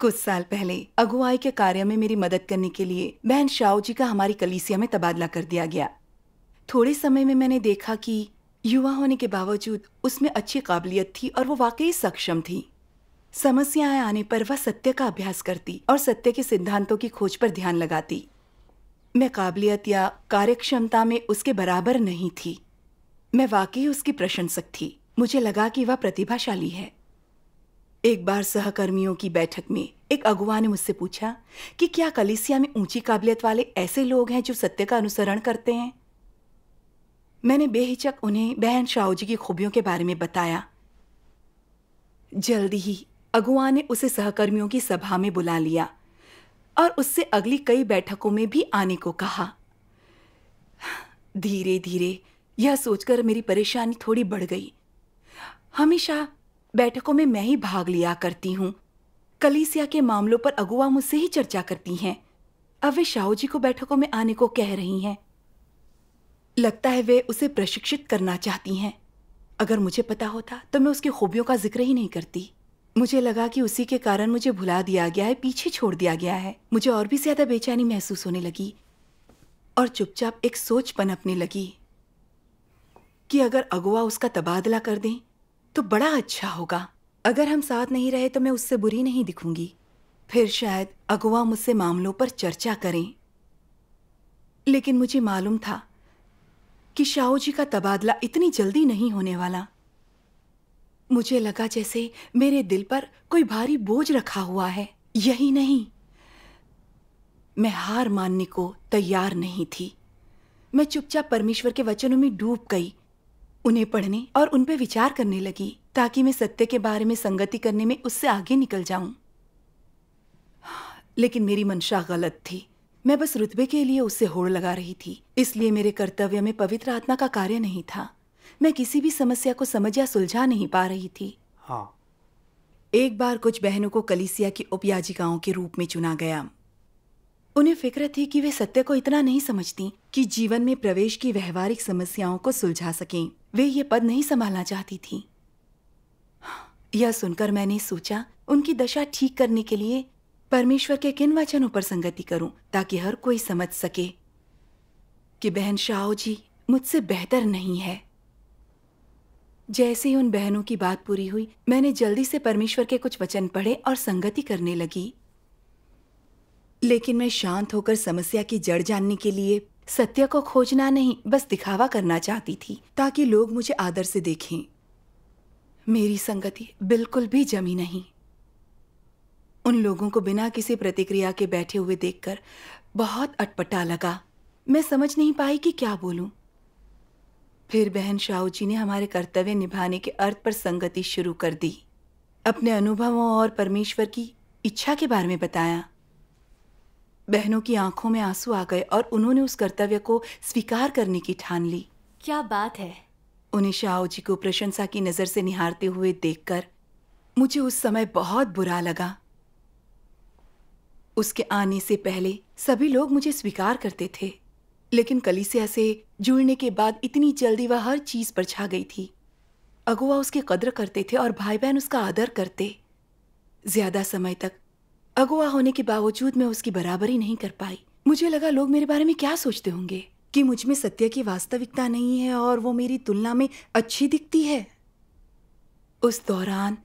कुछ साल पहले अगुवाई के कार्य में मेरी मदद करने के लिए बहन शाओ जी का हमारी कलीसिया में तबादला कर दिया गया थोड़े समय में मैंने देखा कि युवा होने के बावजूद उसमें अच्छी काबिलियत थी और वो वाकई सक्षम थी समस्याएं आने पर वह सत्य का अभ्यास करती और सत्य के सिद्धांतों की खोज पर ध्यान लगाती मैं काबिलियत या कार्यक्षमता में उसके बराबर नहीं थी मैं वाकई उसकी प्रशंसक थी मुझे लगा कि वह प्रतिभाशाली है एक बार सहकर्मियों की बैठक में एक अगुआ ने मुझसे पूछा कि क्या कलिसिया में ऊंची काबिलियत वाले ऐसे लोग हैं जो सत्य का अनुसरण करते हैं मैंने बेहिचक उन्हें बहन शाहू की खूबियों के बारे में बताया जल्दी ही अगुआ ने उसे सहकर्मियों की सभा में बुला लिया और उससे अगली कई बैठकों में भी आने को कहा धीरे धीरे यह सोचकर मेरी परेशानी थोड़ी बढ़ गई हमेशा बैठकों में मैं ही भाग लिया करती हूँ कलीसिया के मामलों पर अगुआ मुझसे ही चर्चा करती हैं अब वे शाहू जी को बैठकों में आने को कह रही हैं लगता है वे उसे प्रशिक्षित करना चाहती हैं अगर मुझे पता होता तो मैं उसकी खूबियों का जिक्र ही नहीं करती मुझे लगा कि उसी के कारण मुझे भुला दिया गया है पीछे छोड़ दिया गया है मुझे और भी ज्यादा बेचैनी महसूस होने लगी और चुपचाप एक सोच पनपने लगी कि अगर अगुआ उसका तबादला कर दें तो बड़ा अच्छा होगा अगर हम साथ नहीं रहे तो मैं उससे बुरी नहीं दिखूंगी फिर शायद अगुआ मुझसे मामलों पर चर्चा करें लेकिन मुझे मालूम था कि शाहू जी का तबादला इतनी जल्दी नहीं होने वाला मुझे लगा जैसे मेरे दिल पर कोई भारी बोझ रखा हुआ है यही नहीं मैं हार मानने को तैयार नहीं थी मैं चुपचाप परमेश्वर के वचनों में डूब गई उन्हें पढ़ने और उन पर विचार करने लगी ताकि मैं सत्य के बारे में संगति करने में उससे आगे निकल जाऊं लेकिन मेरी मंशा गलत थी मैं बस रुतबे के लिए उससे होड़ लगा रही थी इसलिए मेरे कर्तव्य में पवित्र आत्मा का कार्य नहीं था मैं किसी भी समस्या को समझ या सुलझा नहीं पा रही थी हाँ एक बार कुछ बहनों को कलिसिया की उपयाजिकाओं के रूप में चुना गया उन्हें फिक्र थी कि वे सत्य को इतना नहीं समझती कि जीवन में प्रवेश की व्यवहारिक समस्याओं को सुलझा सकें वे ये पद नहीं संभालना चाहती थी यह सुनकर मैंने सोचा उनकी दशा ठीक करने के लिए परमेश्वर के किन वचनों पर संगति करूं ताकि हर कोई समझ सके कि बहन शाह जी मुझसे बेहतर नहीं है जैसे ही उन बहनों की बात पूरी हुई मैंने जल्दी से परमेश्वर के कुछ वचन पढ़े और संगति करने लगी लेकिन मैं शांत होकर समस्या की जड़ जानने के लिए सत्य को खोजना नहीं बस दिखावा करना चाहती थी ताकि लोग मुझे आदर से देखें मेरी संगति बिल्कुल भी जमी नहीं उन लोगों को बिना किसी प्रतिक्रिया के बैठे हुए देखकर बहुत अटपटा लगा मैं समझ नहीं पाई कि क्या बोलूं। फिर बहन शाहू जी ने हमारे कर्तव्य निभाने के अर्थ पर संगति शुरू कर दी अपने अनुभवों और परमेश्वर की इच्छा के बारे में बताया बहनों की आंखों में आंसू आ गए और उन्होंने उस कर्तव्य को स्वीकार करने की ठान ली क्या बात है उन्हें शाह जी को प्रशंसा की नजर से निहारते हुए देखकर मुझे उस समय बहुत बुरा लगा उसके आने से पहले सभी लोग मुझे स्वीकार करते थे लेकिन कलिसिया से जुड़ने के बाद इतनी जल्दी वह हर चीज पर छा गई थी अगुआ उसकी कदर करते थे और भाई बहन उसका आदर करते ज्यादा समय तक अगुआ होने के बावजूद मैं उसकी बराबरी नहीं कर पाई मुझे लगा लोग मेरे बारे में क्या सोचते होंगे कि मुझ में सत्य की वास्तविकता नहीं है और वो मेरी तुलना में अच्छी दिखती है उस दौरान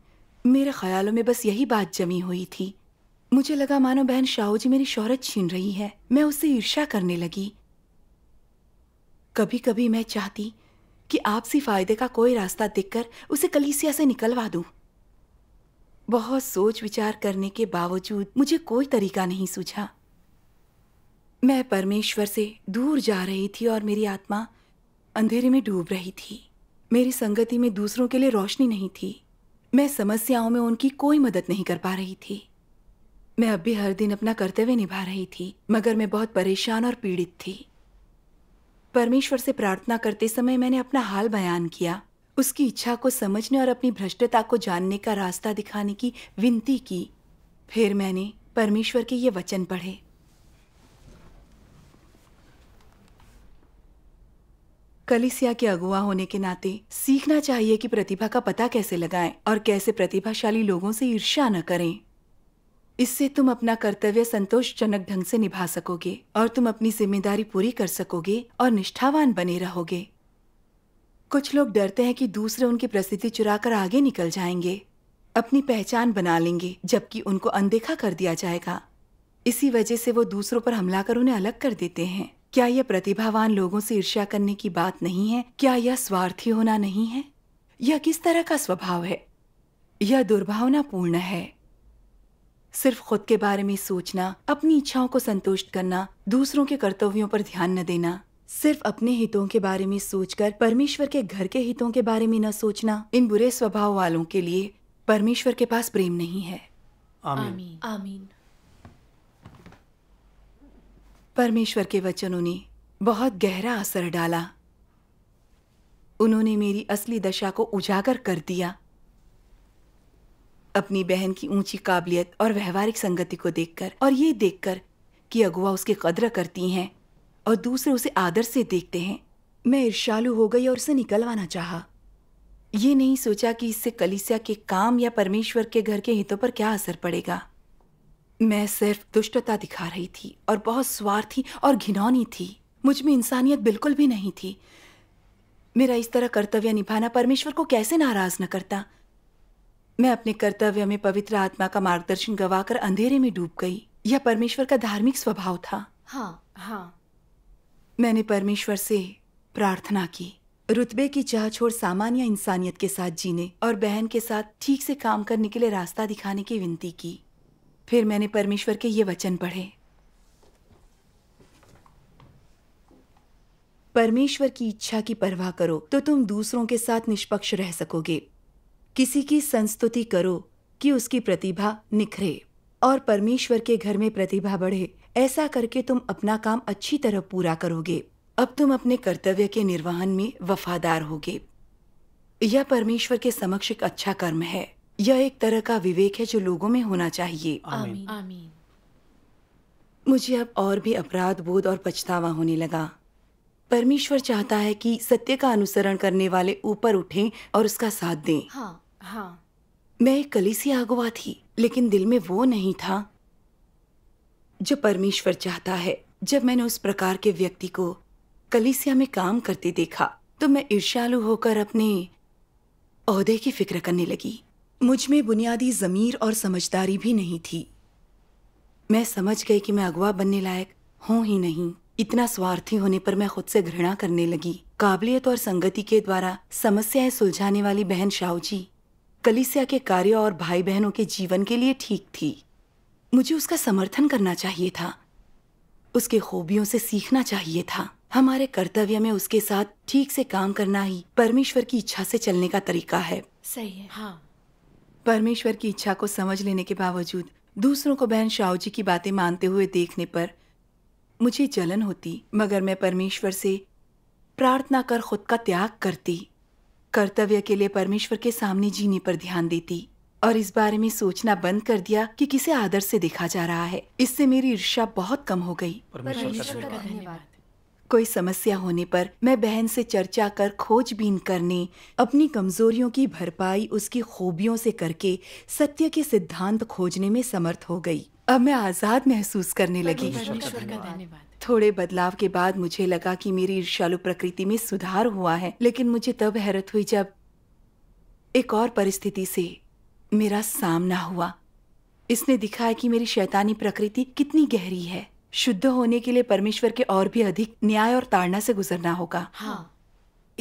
मेरे ख्यालों में बस यही बात जमी हुई थी मुझे लगा मानो बहन शाहू जी मेरी शोहरत छीन रही है मैं उससे ईर्ष्या करने लगी कभी कभी मैं चाहती कि आपसी फायदे का कोई रास्ता देखकर उसे कलीसिया से निकलवा दूं बहुत सोच विचार करने के बावजूद मुझे कोई तरीका नहीं सूझा मैं परमेश्वर से दूर जा रही थी और मेरी आत्मा अंधेरे में डूब रही थी मेरी संगति में दूसरों के लिए रोशनी नहीं थी मैं समस्याओं में उनकी कोई मदद नहीं कर पा रही थी मैं अब भी हर दिन अपना कर्तव्य निभा रही थी मगर मैं बहुत परेशान और पीड़ित थी परमेश्वर से प्रार्थना करते समय मैंने अपना हाल बयान किया उसकी इच्छा को समझने और अपनी भ्रष्टता को जानने का रास्ता दिखाने की विनती की फिर मैंने परमेश्वर के ये वचन पढ़े कलिसिया के अगुआ होने के नाते सीखना चाहिए कि प्रतिभा का पता कैसे लगाएं और कैसे प्रतिभाशाली लोगों से ईर्ष्या न करें इससे तुम अपना कर्तव्य संतोषजनक ढंग से निभा सकोगे और तुम अपनी जिम्मेदारी पूरी कर सकोगे और निष्ठावान बने रहोगे कुछ लोग डरते हैं कि दूसरे उनकी प्रसिद्धि चुराकर आगे निकल जाएंगे अपनी पहचान बना लेंगे जबकि उनको अनदेखा कर दिया जाएगा इसी वजह से वो दूसरों पर हमला कर उन्हें अलग कर देते हैं क्या यह प्रतिभावान लोगों से ईर्ष्या करने की बात नहीं है क्या यह स्वार्थी होना नहीं है यह किस तरह का स्वभाव है यह दुर्भावनापूर्ण है सिर्फ खुद के बारे में सोचना अपनी इच्छाओं को संतुष्ट करना दूसरों के कर्तव्यों पर ध्यान न देना सिर्फ अपने हितों के बारे में सोचकर परमेश्वर के घर के हितों के बारे में न सोचना इन बुरे स्वभाव वालों के लिए परमेश्वर के पास प्रेम नहीं है आमीन परमेश्वर के वचनों ने बहुत गहरा असर डाला उन्होंने मेरी असली दशा को उजागर कर दिया अपनी बहन की ऊंची काबिलियत और व्यवहारिक संगति को देखकर और ये देखकर कि अगुआ उसकी कदर करती हैं और दूसरे उसे आदर से देखते हैं मैं ईर्षालु हो गई और उसे निकलवाना चाहा ये नहीं सोचा कि इससे कलिसिया के काम या परमेश्वर के घर के हितों पर क्या असर पड़ेगा मैं सिर्फ दुष्टता दिखा रही थी और बहुत स्वार्थी और घिनौनी थी मुझ में इंसानियत बिल्कुल भी नहीं थी मेरा इस तरह कर्तव्य निभाना परमेश्वर को कैसे नाराज न करता मैं अपने कर्तव्य में पवित्र आत्मा का मार्गदर्शन गवाकर अंधेरे में डूब गई यह परमेश्वर का धार्मिक स्वभाव था हाँ हाँ मैंने परमेश्वर से प्रार्थना की रुतबे की चाह छोड़ सामान्य इंसानियत के साथ जीने और बहन के साथ ठीक से काम करने के लिए रास्ता दिखाने की विनती की फिर मैंने परमेश्वर के ये वचन पढ़े परमेश्वर की इच्छा की परवाह करो तो तुम दूसरों के साथ निष्पक्ष रह सकोगे किसी की संस्तुति करो कि उसकी प्रतिभा निखरे और परमेश्वर के घर में प्रतिभा बढ़े ऐसा करके तुम अपना काम अच्छी तरह पूरा करोगे अब तुम अपने कर्तव्य के निर्वहन में वफादार होगे यह परमेश्वर के समक्ष एक अच्छा कर्म है यह एक तरह का विवेक है जो लोगों में होना चाहिए आमीन। आमीन। मुझे अब और भी अपराध बोध और पछतावा होने लगा परमेश्वर चाहता है कि सत्य का अनुसरण करने वाले ऊपर उठें और उसका साथ दें हाँ, हाँ। मैं एक कलीसिया अगवा थी लेकिन दिल में वो नहीं था जो परमेश्वर चाहता है जब मैंने उस प्रकार के व्यक्ति को कलिसिया में काम करते देखा तो मैं ईर्ष्यालु होकर अपने अहदे की फिक्र करने लगी मुझ में बुनियादी ज़मीर और समझदारी भी नहीं थी मैं समझ गई कि मैं अगवा बनने लायक हूँ ही नहीं इतना स्वार्थी होने पर मैं खुद से घृणा करने लगी काबिलियत और संगति के द्वारा समस्याएं सुलझाने वाली बहन शाहू जी कलिसिया के कार्य और भाई बहनों के जीवन के लिए ठीक थी मुझे उसका समर्थन करना चाहिए था उसके खूबियों से सीखना चाहिए था हमारे कर्तव्य में उसके साथ ठीक से काम करना ही परमेश्वर की इच्छा से चलने का तरीका है सही है हाँ परमेश्वर की इच्छा को समझ लेने के बावजूद दूसरों को बहन शाह जी की बातें मानते हुए देखने पर मुझे जलन होती मगर मैं परमेश्वर से प्रार्थना कर खुद का त्याग करती कर्तव्य के लिए परमेश्वर के सामने जीने पर ध्यान देती और इस बारे में सोचना बंद कर दिया कि किसे आदर से देखा जा रहा है इससे मेरी ईर्ष्या बहुत कम हो गई कोई समस्या होने पर मैं बहन से चर्चा कर खोजबीन करने अपनी कमजोरियों की भरपाई उसकी खूबियों से करके सत्य के सिद्धांत खोजने में समर्थ हो गई अब मैं आजाद महसूस करने लगी थोड़े बदलाव के बाद मुझे लगा कि मेरी ईर्ष्यालु प्रकृति में सुधार हुआ है लेकिन मुझे तब हैरत हुई जब एक और परिस्थिति से मेरा सामना हुआ इसने दिखाया कि मेरी शैतानी प्रकृति कितनी गहरी है शुद्ध होने के लिए परमेश्वर के और भी अधिक न्याय और ताड़ना से गुजरना होगा हाँ।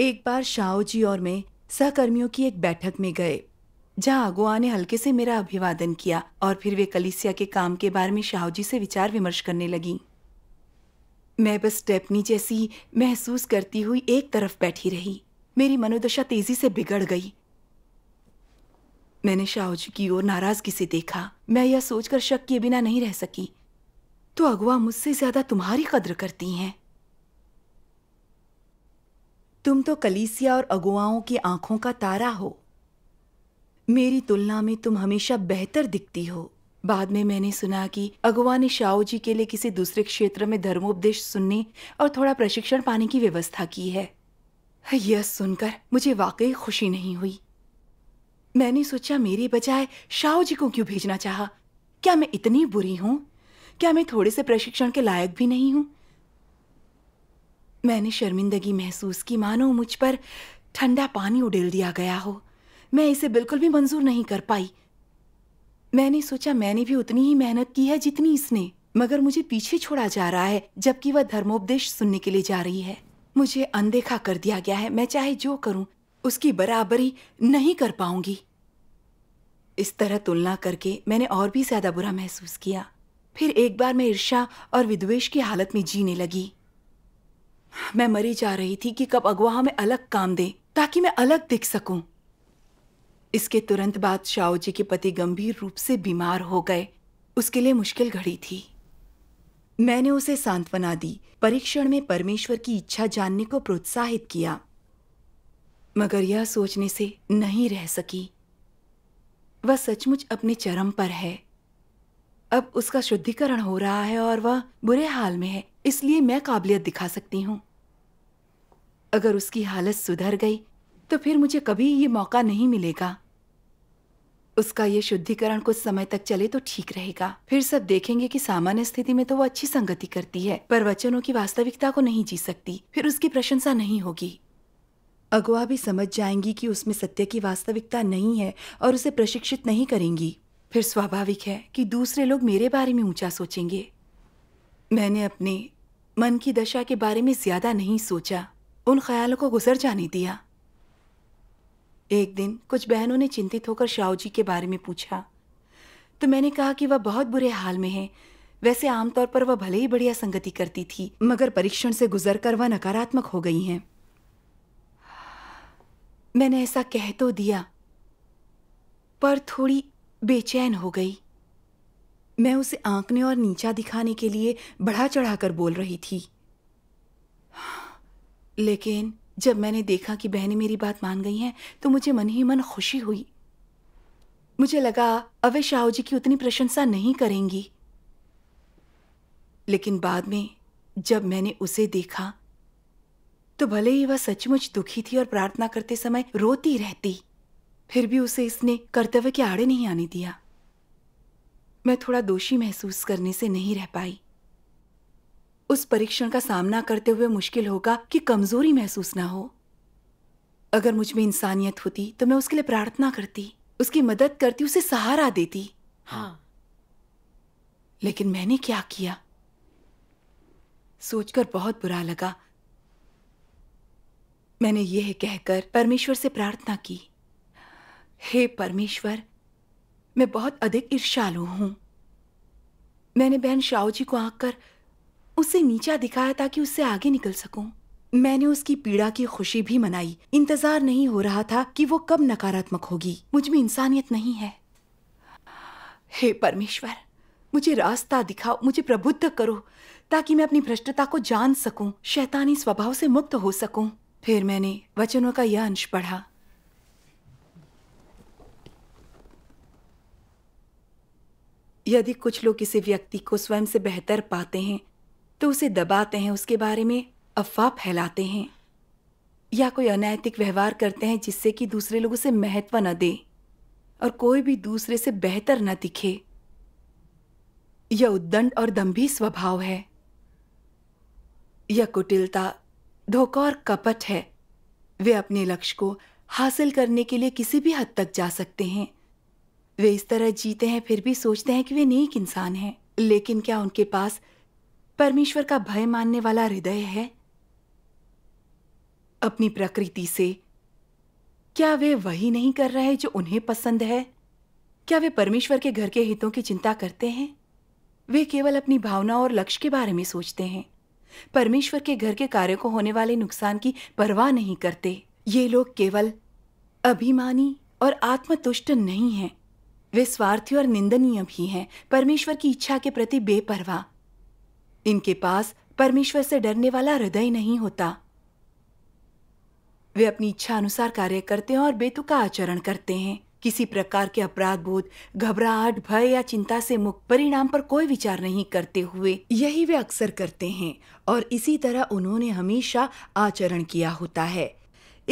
एक बार शाह जी और मैं सहकर्मियों की एक बैठक में गए जहाँ अगुआ ने हल्के से मेरा अभिवादन किया और फिर वे कलिसिया के काम के बारे में शाह जी से विचार विमर्श करने लगी मैं बस स्टेपनी जैसी महसूस करती हुई एक तरफ बैठी रही मेरी मनोदशा तेजी से बिगड़ गई मैंने शाहजी की ओर नाराजगी से देखा मैं यह सोचकर शक किए बिना नहीं रह सकी तो अगवा मुझसे ज्यादा तुम्हारी कद्र करती हैं तुम तो कलीसिया और अगुआओं की आंखों का तारा हो मेरी तुलना में तुम हमेशा बेहतर दिखती हो बाद में मैंने सुना कि अगुआ ने शाओ जी के लिए किसी दूसरे क्षेत्र में धर्मोपदेश सुनने और थोड़ा प्रशिक्षण पाने की व्यवस्था की है यह सुनकर मुझे वाकई खुशी नहीं हुई मैंने सोचा मेरे बजाय शाह जी को क्यों भेजना चाहा क्या मैं इतनी बुरी हूं क्या मैं थोड़े से प्रशिक्षण के लायक भी नहीं हूं मैंने शर्मिंदगी महसूस की मानो मुझ पर ठंडा पानी उडेल दिया गया हो मैं इसे बिल्कुल भी मंजूर नहीं कर पाई मैंने सोचा मैंने भी उतनी ही मेहनत की है जितनी इसने मगर मुझे पीछे छोड़ा जा रहा है जबकि वह धर्मोपदेश सुनने के लिए जा रही है मुझे अनदेखा कर दिया गया है मैं चाहे जो करूं उसकी बराबरी नहीं कर पाऊंगी इस तरह तुलना करके मैंने और भी ज्यादा बुरा महसूस किया फिर एक बार मैं ईर्षा और विद्वेश की हालत में जीने लगी मैं मरी जा रही थी कि कब अगवा में अलग काम दे ताकि मैं अलग दिख सकूं। इसके तुरंत बाद शाओ जी के पति गंभीर रूप से बीमार हो गए उसके लिए मुश्किल घड़ी थी मैंने उसे सांत्वना दी परीक्षण में परमेश्वर की इच्छा जानने को प्रोत्साहित किया मगर यह सोचने से नहीं रह सकी वह सचमुच अपने चरम पर है अब उसका शुद्धिकरण हो रहा है और वह बुरे हाल में है इसलिए मैं काबिलियत दिखा सकती हूँ अगर उसकी हालत सुधर गई तो फिर मुझे कभी ये मौका नहीं मिलेगा उसका यह शुद्धिकरण कुछ समय तक चले तो ठीक रहेगा फिर सब देखेंगे कि सामान्य स्थिति में तो वो अच्छी संगति करती है पर वचनों की वास्तविकता को नहीं जी सकती फिर उसकी प्रशंसा नहीं होगी अगवा भी समझ जाएंगी कि उसमें सत्य की वास्तविकता नहीं है और उसे प्रशिक्षित नहीं करेंगी फिर स्वाभाविक है कि दूसरे लोग मेरे बारे में ऊंचा सोचेंगे मैंने अपने मन की दशा के बारे में ज्यादा नहीं सोचा उन ख्यालों को गुजर जाने दिया एक दिन कुछ बहनों ने चिंतित होकर शाहू जी के बारे में पूछा तो मैंने कहा कि वह बहुत बुरे हाल में है वैसे आमतौर पर वह भले ही बढ़िया संगति करती थी मगर परीक्षण से गुजरकर वह नकारात्मक हो गई हैं मैंने ऐसा कह तो दिया पर थोड़ी बेचैन हो गई मैं उसे आंकने और नीचा दिखाने के लिए बढ़ा चढ़ाकर बोल रही थी लेकिन जब मैंने देखा कि बहनें मेरी बात मान गई हैं तो मुझे मन ही मन खुशी हुई मुझे लगा अवे शाह जी की उतनी प्रशंसा नहीं करेंगी लेकिन बाद में जब मैंने उसे देखा तो भले ही वह सचमुच दुखी थी और प्रार्थना करते समय रोती रहती फिर भी उसे इसने कर्तव्य के आड़े नहीं आने दिया मैं थोड़ा दोषी महसूस करने से नहीं रह पाई उस परीक्षण का सामना करते हुए मुश्किल होगा कि कमजोरी महसूस ना हो अगर मुझ में इंसानियत होती तो मैं उसके लिए प्रार्थना करती उसकी मदद करती उसे सहारा देती हाँ लेकिन मैंने क्या किया सोचकर बहुत बुरा लगा मैंने यह कहकर परमेश्वर से प्रार्थना की हे परमेश्वर मैं बहुत अधिक ईर्षालु हूँ मैंने बहन शाह जी को आकर उसे नीचा दिखाया ताकि उससे आगे निकल सकूं। मैंने उसकी पीड़ा की खुशी भी मनाई इंतजार नहीं हो रहा था कि वो कब नकारात्मक होगी मुझ में इंसानियत नहीं है हे परमेश्वर मुझे रास्ता दिखाओ मुझे प्रबुद्ध करो ताकि मैं अपनी भ्रष्टता को जान सकूं, शैतानी स्वभाव से मुक्त हो सकूं। फिर मैंने वचनों का यह अंश पढ़ा यदि कुछ लोग किसी व्यक्ति को स्वयं से बेहतर पाते हैं तो उसे दबाते हैं उसके बारे में अफवाह फैलाते हैं या कोई अनैतिक व्यवहार करते हैं जिससे कि दूसरे लोग उसे महत्व न दे और कोई भी दूसरे से बेहतर न दिखे यह उद्दंड और दम्भी स्वभाव है यह कुटिलता धोखा और कपट है वे अपने लक्ष्य को हासिल करने के लिए किसी भी हद तक जा सकते हैं वे इस तरह जीते हैं फिर भी सोचते हैं कि वे नेक इंसान हैं लेकिन क्या उनके पास परमेश्वर का भय मानने वाला हृदय है अपनी प्रकृति से क्या वे वही नहीं कर रहे जो उन्हें पसंद है क्या वे परमेश्वर के घर के हितों की चिंता करते हैं वे केवल अपनी भावना और लक्ष्य के बारे में सोचते हैं परमेश्वर के घर के कार्य को होने वाले नुकसान की परवाह नहीं करते ये लोग केवल अभिमानी और आत्मतुष्ट नहीं हैं वे स्वार्थी और निंदनीय भी हैं परमेश्वर की इच्छा के प्रति बेपरवाह इनके पास परमेश्वर से डरने वाला हृदय नहीं होता वे अपनी इच्छा अनुसार कार्य करते हैं और बेतुका आचरण करते हैं किसी प्रकार के अपराध बोध घबराहट भय या चिंता से मुक्त परिणाम पर कोई विचार नहीं करते हुए यही वे अक्सर करते हैं और इसी तरह उन्होंने हमेशा आचरण किया होता है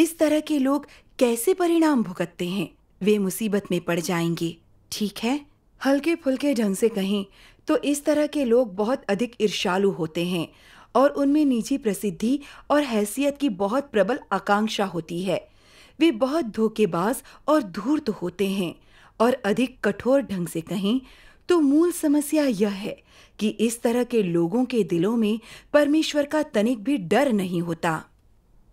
इस तरह के लोग कैसे परिणाम भुगतते हैं वे मुसीबत में पड़ जाएंगे ठीक है हल्के फुल्के ढंग से कहें तो इस तरह के लोग बहुत अधिक ईर्षालु होते हैं और उनमें निजी प्रसिद्धि और हैसियत की बहुत प्रबल आकांक्षा होती है वे बहुत धोखेबाज और धूर्त तो होते हैं और अधिक कठोर ढंग से कहें तो मूल समस्या यह है कि इस तरह के लोगों के दिलों में परमेश्वर का तनिक भी डर नहीं होता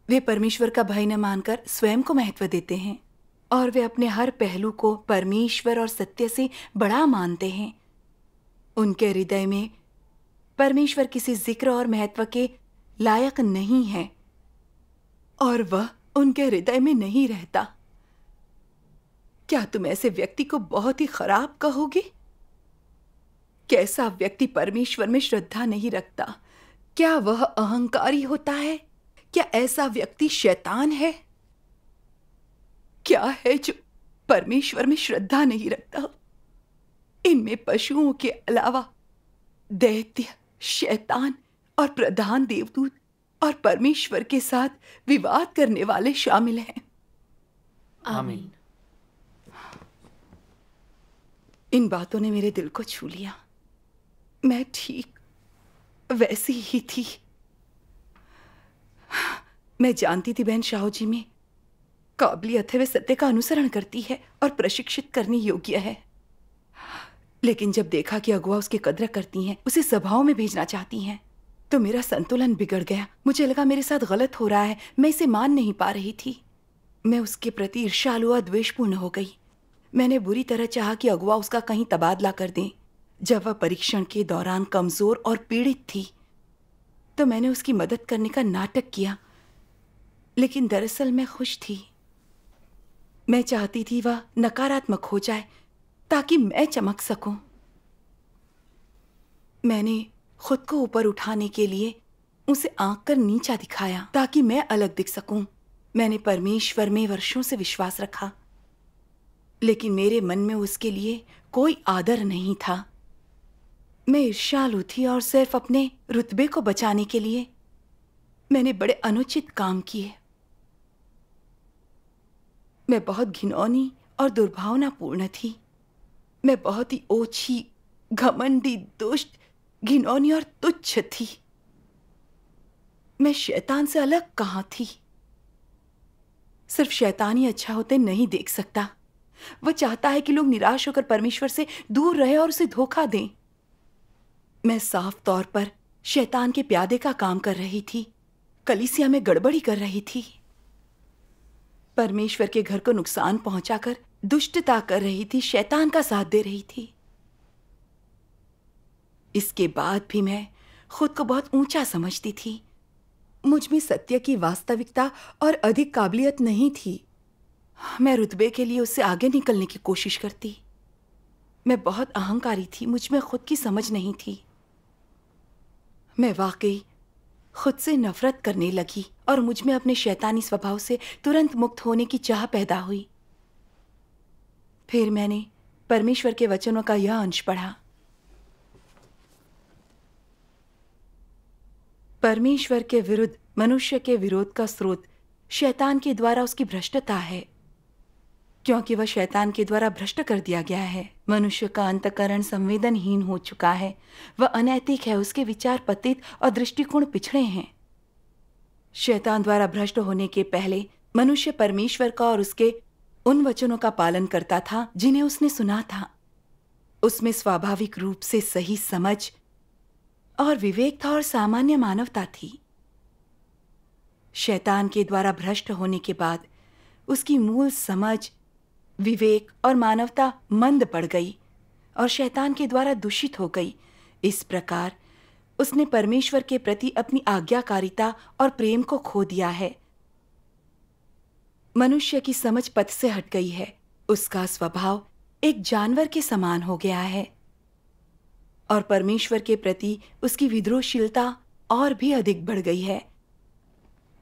वे परमेश्वर का भय न मानकर स्वयं को महत्व देते हैं और वे अपने हर पहलू को परमेश्वर और सत्य से बड़ा मानते हैं उनके हृदय में परमेश्वर किसी जिक्र और महत्व के लायक नहीं है और वह उनके हृदय में नहीं रहता क्या तुम ऐसे व्यक्ति को बहुत ही खराब कहोगे कैसा व्यक्ति परमेश्वर में श्रद्धा नहीं रखता क्या वह अहंकारी होता है क्या ऐसा व्यक्ति शैतान है क्या है जो परमेश्वर में श्रद्धा नहीं रखता इनमें पशुओं के अलावा दैत्य शैतान और प्रधान देवदूत और परमेश्वर के साथ विवाद करने वाले शामिल हैं आमीन इन बातों ने मेरे दिल को छू लिया मैं ठीक वैसी ही थी मैं जानती थी बहन शाहू जी में काबिलियत है वे सत्य का अनुसरण करती है और प्रशिक्षित करने योग्य है लेकिन जब देखा कि अगुआ उसकी कद्र करती हैं उसे सभाओं में भेजना चाहती हैं तो मेरा संतुलन बिगड़ गया मुझे लगा मेरे साथ गलत हो रहा है मैं इसे मान नहीं पा रही थी मैं उसके प्रति ईर्षालु और द्वेषपूर्ण हो गई मैंने बुरी तरह चाहा कि अगुआ उसका कहीं तबादला कर दें जब वह परीक्षण के दौरान कमजोर और पीड़ित थी तो मैंने उसकी मदद करने का नाटक किया लेकिन दरअसल मैं खुश थी मैं चाहती थी वह नकारात्मक हो जाए ताकि मैं चमक सकूं मैंने खुद को ऊपर उठाने के लिए उसे आंख कर नीचा दिखाया ताकि मैं अलग दिख सकूं। मैंने परमेश्वर में वर्षों से विश्वास रखा लेकिन मेरे मन में उसके लिए कोई आदर नहीं था मैं ईर्ष्यालु थी और सिर्फ अपने रुतबे को बचाने के लिए मैंने बड़े अनुचित काम किए मैं बहुत घिनौनी और दुर्भावनापूर्ण थी मैं बहुत ही ओछी घमंडी दुष्ट घिनौनी और तुच्छ थी मैं शैतान से अलग कहां थी सिर्फ शैतान ही अच्छा होते नहीं देख सकता वह चाहता है कि लोग निराश होकर परमेश्वर से दूर रहे और उसे धोखा दें मैं साफ तौर पर शैतान के प्यादे का काम कर रही थी कलिसिया में गड़बड़ी कर रही थी परमेश्वर के घर को नुकसान पहुंचाकर दुष्टता कर रही थी शैतान का साथ दे रही थी इसके बाद भी मैं खुद को बहुत ऊंचा समझती थी मुझ में सत्य की वास्तविकता और अधिक काबिलियत नहीं थी मैं रुतबे के लिए उससे आगे निकलने की कोशिश करती मैं बहुत अहंकारी थी मुझ में खुद की समझ नहीं थी मैं वाकई खुद से नफरत करने लगी और मुझ में अपने शैतानी स्वभाव से तुरंत मुक्त होने की चाह पैदा हुई फिर मैंने परमेश्वर के वचनों का यह अंश पढ़ा परमेश्वर के विरुद्ध मनुष्य के विरोध का स्रोत शैतान के द्वारा उसकी भ्रष्टता है क्योंकि वह शैतान के द्वारा भ्रष्ट कर दिया गया है मनुष्य का अंतकरण संवेदनहीन हो चुका है वह अनैतिक है उसके विचार पतित और दृष्टिकोण पिछड़े हैं शैतान द्वारा भ्रष्ट होने के पहले मनुष्य परमेश्वर का और उसके उन वचनों का पालन करता था जिन्हें उसने सुना था उसमें स्वाभाविक रूप से सही समझ और विवेक था और सामान्य मानवता थी शैतान के द्वारा भ्रष्ट होने के बाद उसकी मूल समझ विवेक और मानवता मंद पड़ गई और शैतान के द्वारा दूषित हो गई इस प्रकार उसने परमेश्वर के प्रति अपनी आज्ञाकारिता और प्रेम को खो दिया है मनुष्य की समझ पथ से हट गई है उसका स्वभाव एक जानवर के समान हो गया है और परमेश्वर के प्रति उसकी विद्रोहशीलता और भी अधिक बढ़ गई है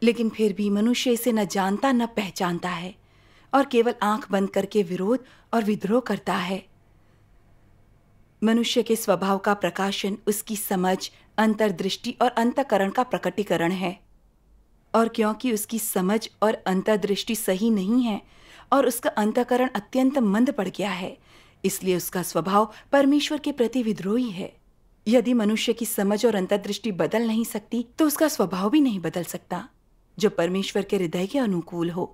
लेकिन फिर भी मनुष्य इसे न जानता न पहचानता है और केवल आंख बंद करके विरोध और विद्रोह करता है मनुष्य के स्वभाव का प्रकाशन उसकी समझ अंतर्दृष्टि और अंतकरण का प्रकटीकरण है और क्योंकि उसकी समझ और अंतर्दृष्टि सही नहीं है और उसका अंतकरण अत्यंत मंद पड़ गया है इसलिए उसका स्वभाव परमेश्वर के प्रति विद्रोही है यदि मनुष्य की समझ और अंतर्दृष्टि बदल नहीं सकती तो उसका स्वभाव भी नहीं बदल सकता जो परमेश्वर के हृदय के अनुकूल हो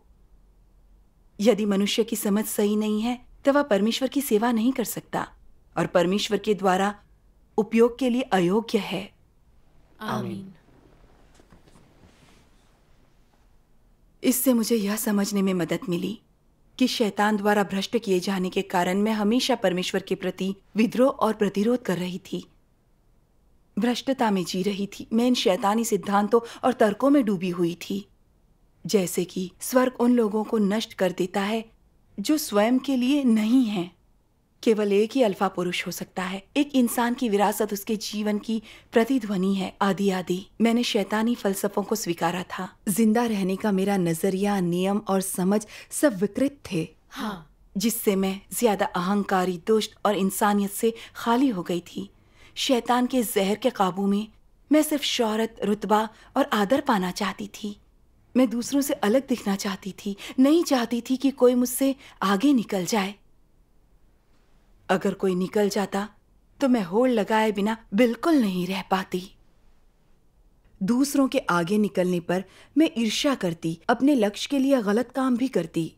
यदि मनुष्य की समझ सही नहीं है तो वह परमेश्वर की सेवा नहीं कर सकता और परमेश्वर के द्वारा उपयोग के लिए अयोग्य है आमीन इससे मुझे यह समझने में मदद मिली कि शैतान द्वारा भ्रष्ट किए जाने के कारण मैं हमेशा परमेश्वर के प्रति विद्रोह और प्रतिरोध कर रही थी भ्रष्टता में जी रही थी मैं इन शैतानी सिद्धांतों और तर्कों में डूबी हुई थी जैसे कि स्वर्ग उन लोगों को नष्ट कर देता है जो स्वयं के लिए नहीं है केवल एक ही अल्फा पुरुष हो सकता है एक इंसान की विरासत उसके जीवन की प्रतिध्वनि है आदि आदि मैंने शैतानी फलसफों को स्वीकारा था जिंदा रहने का मेरा नजरिया नियम और समझ सब विकृत थे हाँ जिससे मैं ज्यादा अहंकारी दुष्ट और इंसानियत से खाली हो गई थी शैतान के जहर के काबू में मैं सिर्फ शौहरत रुतबा और आदर पाना चाहती थी मैं दूसरों से अलग दिखना चाहती थी नहीं चाहती थी कि कोई मुझसे आगे निकल जाए अगर कोई निकल जाता तो मैं होड़ लगाए बिना बिल्कुल नहीं रह पाती दूसरों के आगे निकलने पर मैं ईर्ष्या करती अपने लक्ष्य के लिए गलत काम भी करती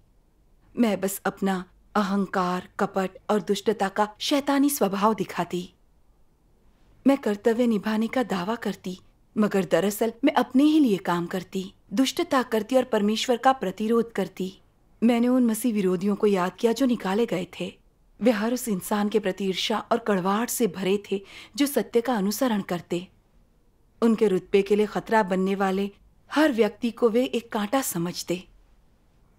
मैं बस अपना अहंकार कपट और दुष्टता का शैतानी स्वभाव दिखाती मैं कर्तव्य निभाने का दावा करती मगर दरअसल मैं अपने ही लिए काम करती दुष्टता करती और परमेश्वर का प्रतिरोध करती मैंने उन मसीह विरोधियों को याद किया जो निकाले गए थे वे हर उस इंसान के प्रति ईर्षा और कड़वाहट से भरे थे जो सत्य का अनुसरण करते उनके रुतबे के लिए खतरा बनने वाले हर व्यक्ति को वे एक कांटा समझते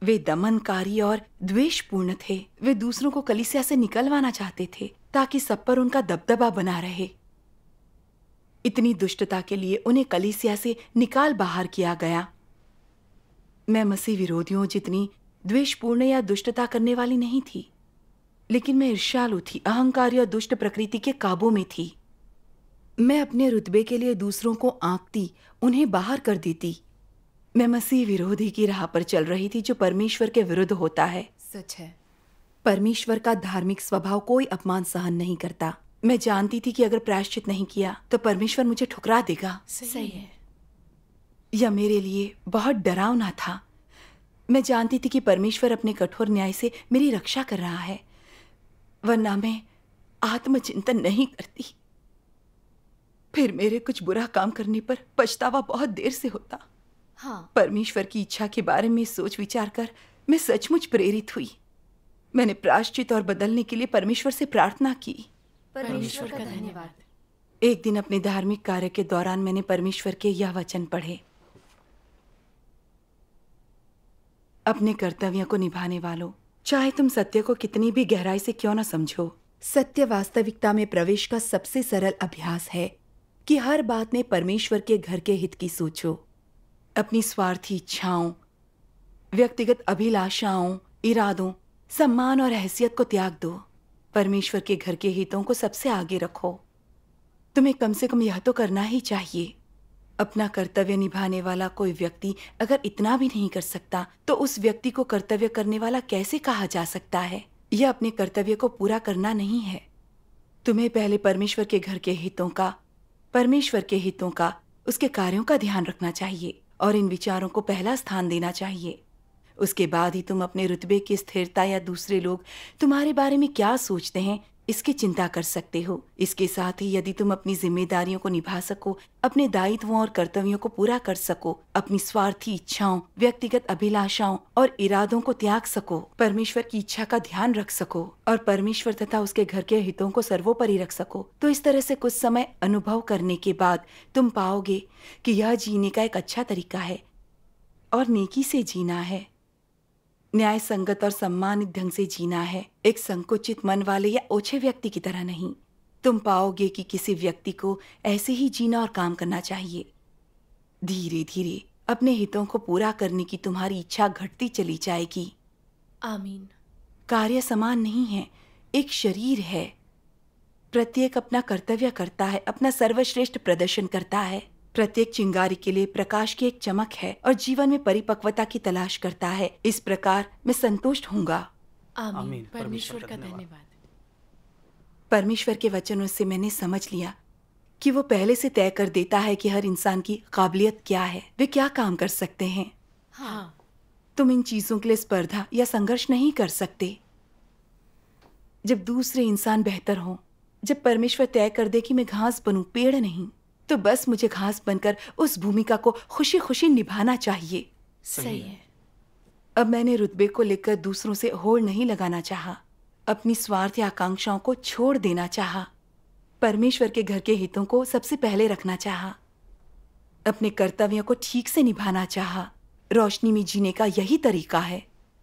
वे दमनकारी और द्वेषपूर्ण थे वे दूसरों को कलिसिया से निकलवाना चाहते थे ताकि सब पर उनका दबदबा बना रहे इतनी दुष्टता के लिए उन्हें कलिसिया से निकाल बाहर किया गया मैं मसीह विरोधियों जितनी द्वेषपूर्ण या दुष्टता करने वाली नहीं थी लेकिन मैं ईर्ष्यालु थी अहंकार और दुष्ट प्रकृति के काबू में थी मैं अपने रुतबे के लिए दूसरों को आंकती उन्हें बाहर कर देती मैं मसीह विरोधी की राह पर चल रही थी जो परमेश्वर के विरुद्ध होता है सच है परमेश्वर का धार्मिक स्वभाव कोई अपमान सहन नहीं करता मैं जानती थी कि अगर प्रायश्चित नहीं किया तो परमेश्वर मुझे ठुकरा देगा सही, सही है यह मेरे लिए बहुत डरावना था मैं जानती थी कि परमेश्वर अपने कठोर न्याय से मेरी रक्षा कर रहा है वरना मैं आत्मचिंतन नहीं करती फिर मेरे कुछ बुरा काम करने पर पछतावा बहुत देर से होता हाँ परमेश्वर की इच्छा के बारे में सोच विचार कर मैं सचमुच प्रेरित हुई मैंने प्राश्चित और बदलने के लिए परमेश्वर से प्रार्थना की परमेश्वर का धन्यवाद एक दिन अपने धार्मिक कार्य के दौरान मैंने परमेश्वर के यह वचन पढ़े अपने कर्तव्य को निभाने वालों चाहे तुम सत्य को कितनी भी गहराई से क्यों ना समझो सत्य वास्तविकता में प्रवेश का सबसे सरल अभ्यास है कि हर बात में परमेश्वर के घर के हित की सोचो अपनी स्वार्थी इच्छाओं व्यक्तिगत अभिलाषाओं इरादों सम्मान और हैसियत को त्याग दो परमेश्वर के घर के हितों को सबसे आगे रखो तुम्हें कम से कम यह तो करना ही चाहिए अपना कर्तव्य निभाने वाला कोई व्यक्ति अगर इतना भी नहीं कर सकता तो उस व्यक्ति को कर्तव्य करने वाला कैसे कहा जा सकता है यह अपने कर्तव्य को पूरा करना नहीं है तुम्हें पहले परमेश्वर के घर के हितों का परमेश्वर के हितों का उसके कार्यों का ध्यान रखना चाहिए और इन विचारों को पहला स्थान देना चाहिए उसके बाद ही तुम अपने रुतबे की स्थिरता या दूसरे लोग तुम्हारे बारे में क्या सोचते हैं इसकी चिंता कर सकते हो इसके साथ ही यदि तुम अपनी जिम्मेदारियों को निभा सको अपने दायित्वों और कर्तव्यों को पूरा कर सको अपनी स्वार्थी इच्छाओं व्यक्तिगत अभिलाषाओं और इरादों को त्याग सको परमेश्वर की इच्छा का ध्यान रख सको और परमेश्वर तथा उसके घर के हितों को सर्वोपरि रख सको तो इस तरह से कुछ समय अनुभव करने के बाद तुम पाओगे की यह जीने का एक अच्छा तरीका है और नेकी से जीना है न्याय संगत और सम्मानित ढंग से जीना है एक संकुचित मन वाले या ओछे व्यक्ति की तरह नहीं तुम पाओगे कि किसी व्यक्ति को ऐसे ही जीना और काम करना चाहिए धीरे धीरे अपने हितों को पूरा करने की तुम्हारी इच्छा घटती चली जाएगी आमीन कार्य समान नहीं है एक शरीर है प्रत्येक अपना कर्तव्य करता है अपना सर्वश्रेष्ठ प्रदर्शन करता है प्रत्येक चिंगारी के लिए प्रकाश की एक चमक है और जीवन में परिपक्वता की तलाश करता है इस प्रकार मैं संतुष्ट हूँगा परमेश्वर का धन्यवाद परमेश्वर के वचनों से मैंने समझ लिया कि वो पहले से तय कर देता है कि हर इंसान की काबिलियत क्या है वे क्या काम कर सकते हैं हाँ।, हाँ। तुम इन चीजों के लिए स्पर्धा या संघर्ष नहीं कर सकते जब दूसरे इंसान बेहतर हो जब परमेश्वर तय कर दे कि मैं घास बनूं पेड़ नहीं तो बस मुझे घास बनकर उस भूमिका को खुशी खुशी निभाना चाहिए सही है अब मैंने रुतबे को लेकर दूसरों से होड़ नहीं लगाना चाहा अपनी स्वार्थ या आकांक्षाओं को छोड़ देना चाहा परमेश्वर के घर के हितों को सबसे पहले रखना चाहा अपने कर्तव्यों को ठीक से निभाना चाहा रोशनी में जीने का यही तरीका है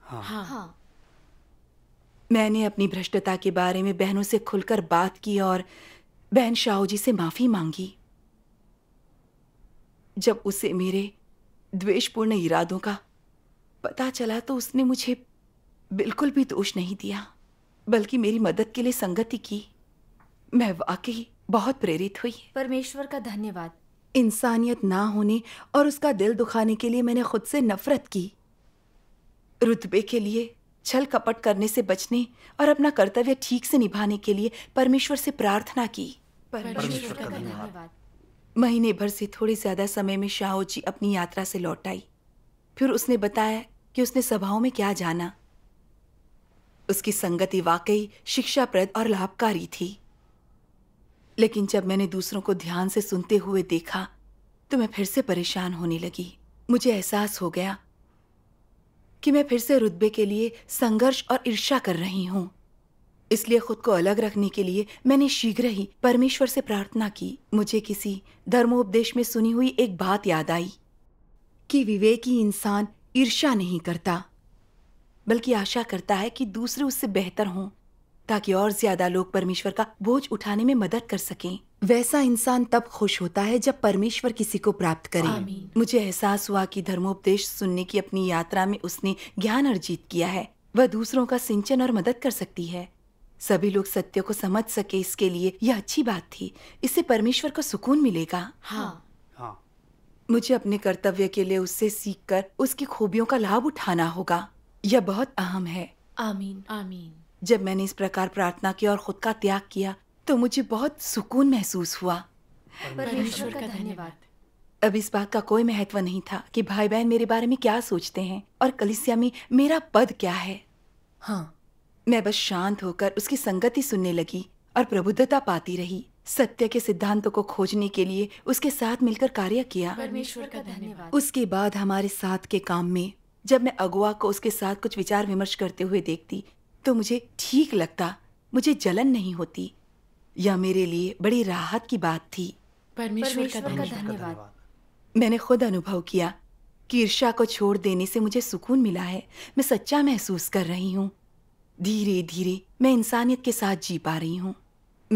हाँ। हाँ।, हाँ। मैंने अपनी भ्रष्टता के बारे में बहनों से खुलकर बात की और बहन शाहू जी से माफी मांगी जब उसे मेरे द्वेषपूर्ण इरादों का पता चला तो उसने मुझे बिल्कुल भी दोष नहीं दिया बल्कि मेरी मदद के लिए संगति की मैं वाकई बहुत प्रेरित हुई परमेश्वर का धन्यवाद इंसानियत ना होने और उसका दिल दुखाने के लिए मैंने खुद से नफरत की रुतबे के लिए छल कपट करने से बचने और अपना कर्तव्य ठीक से निभाने के लिए परमेश्वर से प्रार्थना की परमेश्वर, का धन्यवाद महीने भर से थोड़े ज्यादा समय में शाहो जी अपनी यात्रा से लौट आई फिर उसने बताया कि उसने सभाओं में क्या जाना उसकी संगति वाकई शिक्षाप्रद और लाभकारी थी लेकिन जब मैंने दूसरों को ध्यान से सुनते हुए देखा तो मैं फिर से परेशान होने लगी मुझे एहसास हो गया कि मैं फिर से रुतबे के लिए संघर्ष और ईर्षा कर रही हूं इसलिए खुद को अलग रखने के लिए मैंने शीघ्र ही परमेश्वर से प्रार्थना की मुझे किसी धर्मोपदेश में सुनी हुई एक बात याद आई कि विवेकी इंसान ईर्ष्या नहीं करता बल्कि आशा करता है कि दूसरे उससे बेहतर हों ताकि और ज्यादा लोग परमेश्वर का बोझ उठाने में मदद कर सकें वैसा इंसान तब खुश होता है जब परमेश्वर किसी को प्राप्त करे मुझे एहसास हुआ कि धर्मोपदेश सुनने की अपनी यात्रा में उसने ज्ञान अर्जित किया है वह दूसरों का सिंचन और मदद कर सकती है सभी लोग सत्य को समझ सके इसके लिए यह अच्छी बात थी इससे परमेश्वर को सुकून मिलेगा हाँ हाँ मुझे अपने कर्तव्य के लिए उससे सीखकर उसकी खूबियों का लाभ उठाना होगा यह बहुत अहम है आमीन आमीन जब मैंने इस प्रकार प्रार्थना की और खुद का त्याग किया तो मुझे बहुत सुकून महसूस हुआ परमेश्वर का धन्यवाद अब इस बात का कोई महत्व नहीं था कि भाई बहन मेरे बारे में क्या सोचते हैं और कलिसिया में मेरा पद क्या है हाँ मैं बस शांत होकर उसकी संगति सुनने लगी और प्रबुद्धता पाती रही सत्य के सिद्धांतों को खोजने के लिए उसके साथ मिलकर कार्य किया परमेश्वर का धन्यवाद उसके बाद हमारे साथ के काम में जब मैं अगुआ को उसके साथ कुछ विचार विमर्श करते हुए देखती तो मुझे ठीक लगता मुझे जलन नहीं होती यह मेरे लिए बड़ी राहत की बात थी परमेश्वर का धन्यवाद मैंने खुद अनुभव किया कि ईर्षा को छोड़ देने से मुझे सुकून मिला है मैं सच्चा महसूस कर रही हूँ धीरे धीरे मैं इंसानियत के साथ जी पा रही हूँ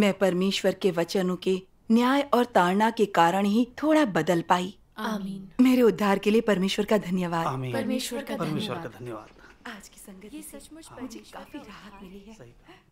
मैं परमेश्वर के वचनों के न्याय और ताड़ना के कारण ही थोड़ा बदल पाई आमीन मेरे उद्धार के लिए परमेश्वर का धन्यवाद परमेश्वर का धन्यवाद आज की संगति सचमुच हाँ। मुझे काफी राहत मिली है